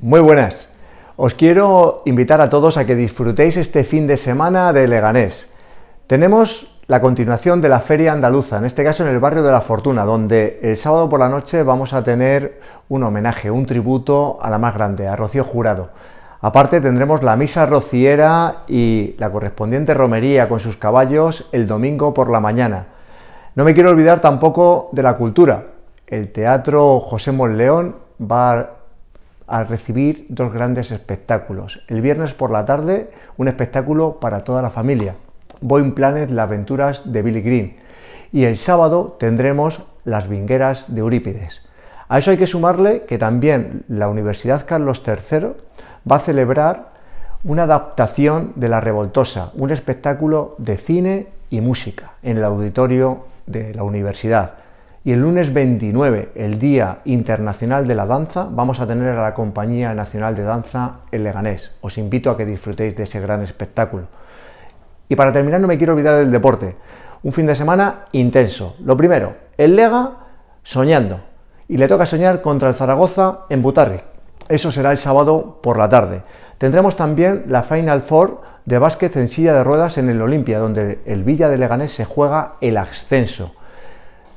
Muy buenas. Os quiero invitar a todos a que disfrutéis este fin de semana de Leganés. Tenemos la continuación de la Feria Andaluza, en este caso en el barrio de la Fortuna, donde el sábado por la noche vamos a tener un homenaje, un tributo a la más grande, a Rocío Jurado. Aparte tendremos la misa rociera y la correspondiente romería con sus caballos el domingo por la mañana. No me quiero olvidar tampoco de la cultura. El Teatro José Monleón va al recibir dos grandes espectáculos. El viernes por la tarde, un espectáculo para toda la familia, Boeing Planet, las aventuras de Billy Green. Y el sábado tendremos las vingueras de Eurípides. A eso hay que sumarle que también la Universidad Carlos III va a celebrar una adaptación de La Revoltosa, un espectáculo de cine y música en el auditorio de la universidad. Y el lunes 29, el Día Internacional de la Danza, vamos a tener a la Compañía Nacional de Danza el Leganés. Os invito a que disfrutéis de ese gran espectáculo. Y para terminar no me quiero olvidar del deporte. Un fin de semana intenso. Lo primero, el Lega soñando. Y le toca soñar contra el Zaragoza en Butarric. Eso será el sábado por la tarde. Tendremos también la Final Four de básquet en silla de ruedas en el Olimpia, donde el Villa de Leganés se juega el ascenso.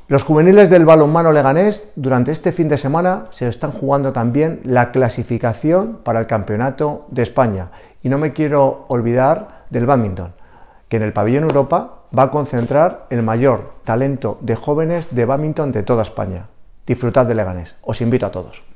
Los juveniles del balonmano leganés durante este fin de semana se están jugando también la clasificación para el Campeonato de España. Y no me quiero olvidar del badminton, que en el pabellón Europa va a concentrar el mayor talento de jóvenes de badminton de toda España. Disfrutad de Leganés. Os invito a todos.